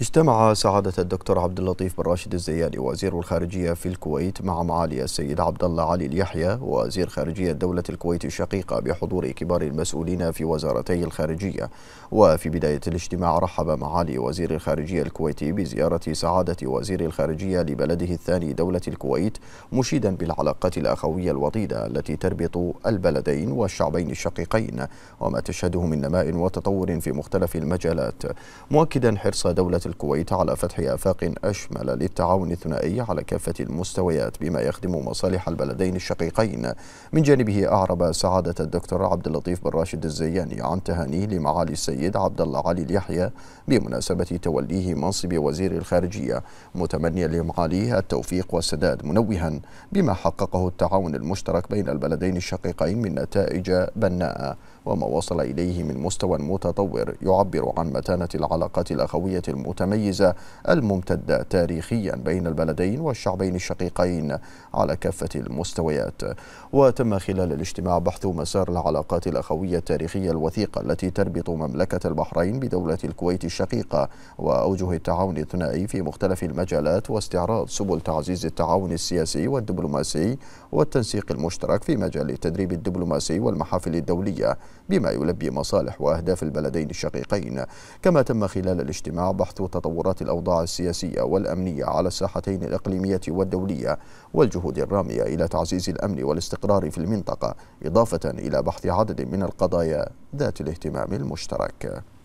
اجتمع سعادة الدكتور عبد اللطيف بن راشد الزيادي وزير الخارجية في الكويت مع معالي السيد عبد الله علي اليحيى وزير خارجية دولة الكويت الشقيقة بحضور كبار المسؤولين في وزارتي الخارجية وفي بداية الاجتماع رحب معالي وزير الخارجية الكويتي بزيارة سعادة وزير الخارجية لبلده الثاني دولة الكويت مشيدا بالعلاقات الأخوية الوطيدة التي تربط البلدين والشعبين الشقيقين وما تشهده من نماء وتطور في مختلف المجالات مؤكدا حرص دولة الكويت على فتح آفاق أشمل للتعاون الثنائي على كافة المستويات بما يخدم مصالح البلدين الشقيقين من جانبه أعرب سعادة الدكتور عبد اللطيف بن راشد الزياني عن تهانيه لمعالي السيد عبد الله علي اليحيى بمناسبة توليه منصب وزير الخارجية متمنيا لمعاليه التوفيق والسداد منوها بما حققه التعاون المشترك بين البلدين الشقيقين من نتائج بناءة وما وصل إليه من مستوى متطور يعبر عن متانة العلاقات الأخوية المتميزة الممتدة تاريخيا بين البلدين والشعبين الشقيقين على كافة المستويات وتم خلال الاجتماع بحث مسار العلاقات الأخوية التاريخية الوثيقة التي تربط مملكة البحرين بدولة الكويت الشقيقة وأوجه التعاون الثنائي في مختلف المجالات واستعراض سبل تعزيز التعاون السياسي والدبلوماسي والتنسيق المشترك في مجال التدريب الدبلوماسي والمحافل الدولية بما يلبي مصالح وأهداف البلدين الشقيقين كما تم خلال الاجتماع بحث تطورات الأوضاع السياسية والأمنية على الساحتين الإقليمية والدولية والجهود الرامية إلى تعزيز الأمن والاستقرار في المنطقة إضافة إلى بحث عدد من القضايا ذات الاهتمام المشترك